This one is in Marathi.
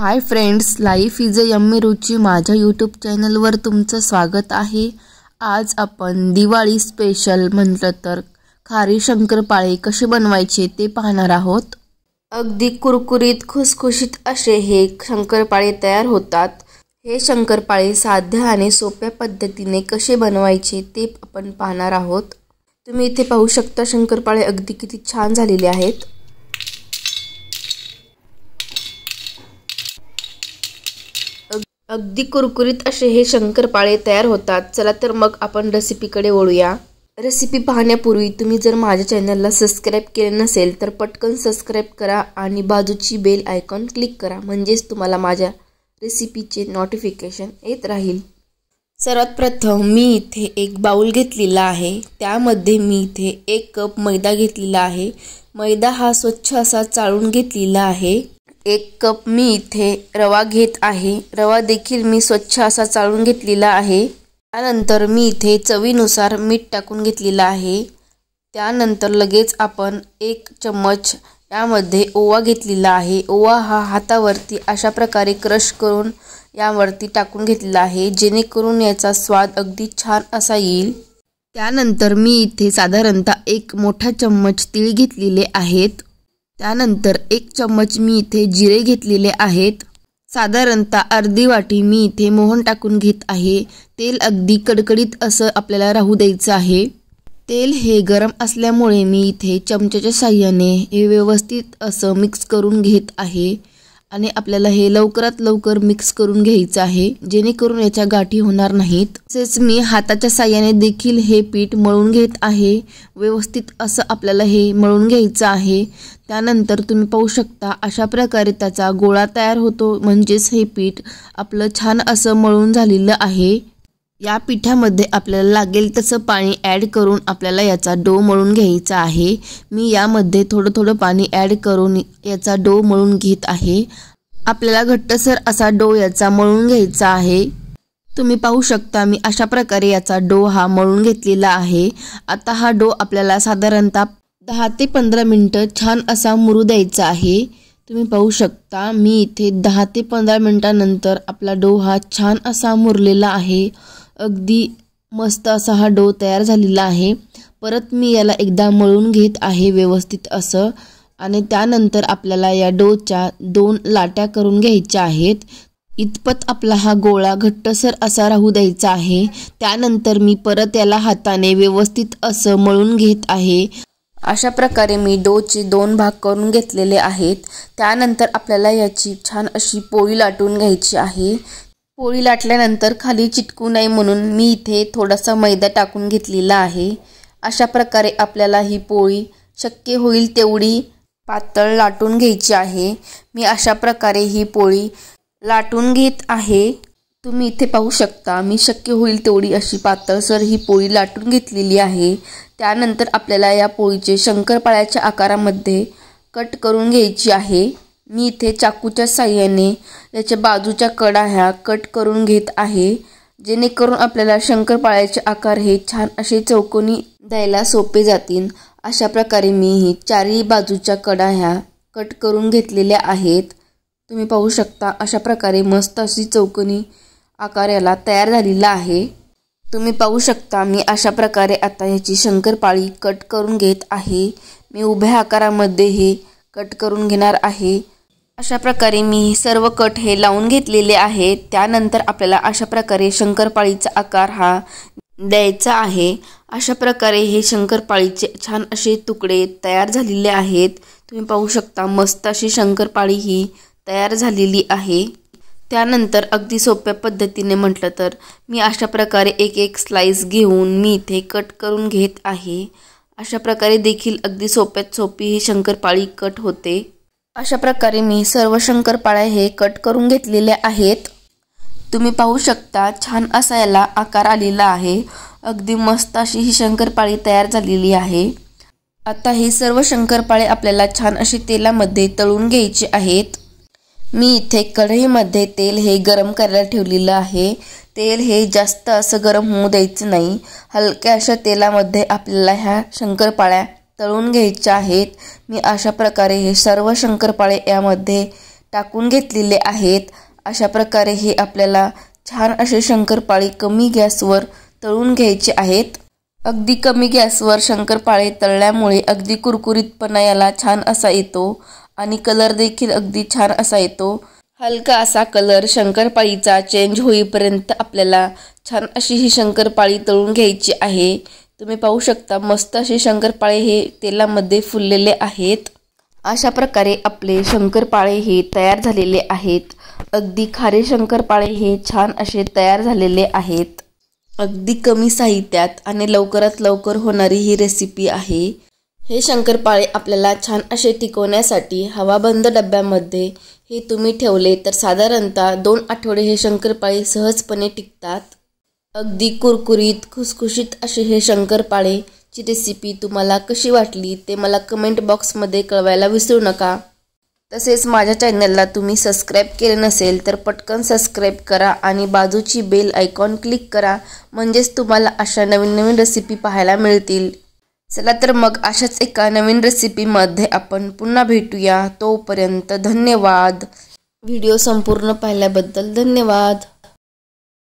high friends life is a yummy Ruchi माझ्या यूट्यूब चॅनलवर तुमचं स्वागत आहे आज आपण दिवाळी स्पेशल म्हटलं तर खारी शंकरपाळे कसे बनवायचे ते पाहणार आहोत अगदी कुरकुरीत खुसखुशीत असे हे शंकरपाळे तयार होतात हे शंकरपाळे साध्या आणि सोप्या पद्धतीने कसे बनवायचे ते आपण पाहणार आहोत तुम्ही इथे पाहू शकता शंकरपाळे अगदी किती छान झालेले आहेत अगदी कुरकुरीत असे हे शंकरपाळे तयार होतात चला तर मग आपण रेसिपीकडे वळूया रेसिपी पाहण्यापूर्वी तुम्ही जर माझ्या चॅनलला सबस्क्राईब केले नसेल तर पटकन सबस्क्राईब करा आणि बाजूची बेल आयकॉन क्लिक करा म्हणजेच तुम्हाला माझ्या रेसिपीचे नोटिफिकेशन येत राहील सर्वात प्रथम मी इथे एक बाऊल घेतलेला आहे त्यामध्ये मी इथे एक कप मैदा घेतलेला आहे मैदा हा स्वच्छ असा चाळून घेतलेला आहे एक कप मी इथे रवा घेत आहे रवा देखील मी स्वच्छ असा चाळून घेतलेला आहे त्यानंतर मी इथे चवीनुसार मीठ टाकून घेतलेलं आहे त्यानंतर लगेच आपण एक चम्मच यामध्ये ओवा घेतलेला आहे ओवा हा हातावरती अशा प्रकारे क्रश करून यावरती टाकून घेतलेला आहे जेणेकरून याचा स्वाद अगदी छान असा येईल त्यानंतर मी इथे साधारणतः एक मोठा चम्मच तीळ घेतलेले आहेत त्यानंतर एक चम्मच मी इथे जिरे घेतलेले आहेत साधारणतः अर्धी वाटी मी इथे मोहन टाकून घेत आहे तेल अगदी कडकडीत असं आपल्याला राहू द्यायचं आहे तेल हे गरम असल्यामुळे मी इथे चमच्याच्या साह्याने हे व्यवस्थित असं मिक्स करून घेत आहे आणि आपल्याला हे लवकरात लवकर मिक्स करून घ्यायचं आहे जेणेकरून याच्या गाठी होणार नाहीत तसेच मी हाताच्या साह्याने देखील हे पीठ मळून घेत आहे व्यवस्थित असं आपल्याला हे मळून घ्यायचं आहे त्यानंतर तुम्ही पाहू शकता अशा प्रकारे त्याचा गोळा तयार होतो म्हणजेच हे पीठ आपलं छान असं मळून झालेलं आहे या पिठामध्ये आपल्याला लागेल तसं पाणी ॲड करून आपल्याला याचा डो मळून घ्यायचा आहे मी यामध्ये थोडं थोडं पाणी ॲड करून याचा डो मळून घेत आहे आपल्याला घट्टसर असा डो याचा मळून घ्यायचा आहे तुम्ही पाहू शकता मी अशा प्रकारे याचा डो हा मळून घेतलेला आहे आता हा डो आपल्याला साधारणतः दहा ते पंधरा मिनटं छान असा मुरू द्यायचा आहे तुम्ही पाहू शकता मी इथे दहा ते पंधरा मिनटानंतर आपला डो हा छान असा मुरलेला आहे अगदी मस्त असा हा डो तयार झालेला आहे परत मी याला एकदा मळून घेत आहे व्यवस्थित असं आणि त्यानंतर आपल्याला या डोच्या दोन लाट्या करून घ्यायच्या आहेत इतपत आपला हा गोळा घट्टसर असा राहू द्यायचा आहे त्यानंतर मी परत याला हाताने व्यवस्थित असं मळून घेत आहे अशा प्रकारे मी डोचे दोन भाग करून घेतलेले आहेत त्यानंतर आपल्याला याची छान अशी पोळी लाटून घ्यायची आहे पोळी लाटल्यानंतर खाली चिटकू नये म्हणून मी इथे थोडासा मैदा टाकून घेतलेला आहे अशा प्रकारे आपल्याला ही पोळी शक्य होईल तेवढी पातळ लाटून घ्यायची आहे मी अशा प्रकारे ही पोळी लाटून घेत आहे तुम्ही इथे पाहू शकता मी शक्य होईल तेवढी अशी पातळ सर ही पोळी लाटून घेतलेली आहे त्यानंतर आपल्याला या पोळीचे शंकरपाळ्याच्या आकारामध्ये कट करून घ्यायची आहे मी इथे चाकूच्या साह्याने याच्या बाजूच्या कडा ह्या कट करून घेत आहे जेणेकरून आपल्याला शंकरपाळ्याचे आकार हे छान असे चौकोनी द्यायला सोपे जातील अशा प्रकारे मी ही चारही बाजूच्या कडा ह्या कट करून घेतलेल्या आहेत तुम्ही पाहू शकता अशा प्रकारे मस्त अशी चौकोनी आकार याला तयार झालेला आहे तुम्ही पाहू शकता मी अशा प्रकारे आता याची शंकरपाळी कट करून घेत आहे मी उभ्या आकारामध्ये हे कट करून घेणार आहे अशा प्रकारे मी सर्व कट हे लावून घेतलेले आहे त्यानंतर आपल्याला अशा प्रकारे शंकरपाळीचा आकार हा द्यायचा आहे अशा प्रकारे हे शंकरपाळीचे छान असे तुकडे तयार झालेले आहेत तुम्ही पाहू शकता मस्त अशी शंकरपाळी ही तयार झालेली आहे त्यानंतर अगदी सोप्या पद्धतीने म्हटलं तर मी अशा प्रकारे एक एक स्लाईस घेऊन मी इथे कट करून घेत आहे अशा प्रकारे देखील अगदी सोप्यात सोपी ही शंकरपाळी कट होते अशा प्रकारे मी सर्व शंकरपाळ्या हे कट करून घेतलेले आहेत तुम्ही पाहू शकता छान असा याला आकार आलेला आहे अगदी मस्त अशी ही शंकरपाळी तयार झालेली आहे आता ही सर्व शंकरपाळे आपल्याला छान अशी तेलामध्ये तळून घ्यायची आहेत मी इथे कढईमध्ये तेल हे गरम करायला ठेवलेलं आहे तेल हे जास्त असं गरम होऊ द्यायचं नाही हलक्या अशा तेलामध्ये आपल्याला ह्या शंकरपाळ्या तळून घ्यायचे आहेत मी अशा प्रकारे हे सर्व शंकरपाळे यामध्ये टाकून घेतलेले आहेत अशा प्रकारे हे आपल्याला छान असे शंकरपाळे कमी गॅसवर तळून घ्यायचे आहेत अगदी कमी गॅसवर शंकरपाळे तळल्यामुळे अगदी कुरकुरीतपणा याला छान असा येतो आणि कलर देखील अगदी छान असा येतो हलका असा कलर शंकरपाळीचा चेंज होईपर्यंत आपल्याला छान अशी ही शंकरपाळी तळून घ्यायची आहे तुम्ही पाहू शकता मस्त असे शंकरपाळे हे तेलामध्ये फुललेले आहेत अशा प्रकारे आपले शंकरपाळे हे तयार झालेले आहेत अगदी खारे शंकरपाळे हे छान असे तयार झालेले आहेत अगदी कमी साहित्यात आणि लवकरात लवकर होणारी ही रेसिपी आहे हे शंकरपाळे आपल्याला छान असे टिकवण्यासाठी हवाबंद डब्यामध्ये हे तुम्ही ठेवले तर साधारणतः दोन आठवडे हे शंकरपाळे सहजपणे टिकतात अगदी कुरकुरीत खुसखुशीत असे हे शंकरपाळेची रेसिपी तुम्हाला कशी वाटली ते मला कमेंट बॉक्समध्ये कळवायला विसरू नका तसेच माझ्या चॅनलला तुम्ही सबस्क्राईब केले नसेल तर पटकन सबस्क्राईब करा आणि बाजूची बेल आयकॉन क्लिक करा म्हणजेच तुम्हाला अशा नवीन नवीन रेसिपी पाहायला मिळतील चला तर मग अशाच एका नवीन रेसिपीमध्ये आपण पुन्हा भेटूया तोपर्यंत धन्यवाद व्हिडिओ संपूर्ण पाहिल्याबद्दल धन्यवाद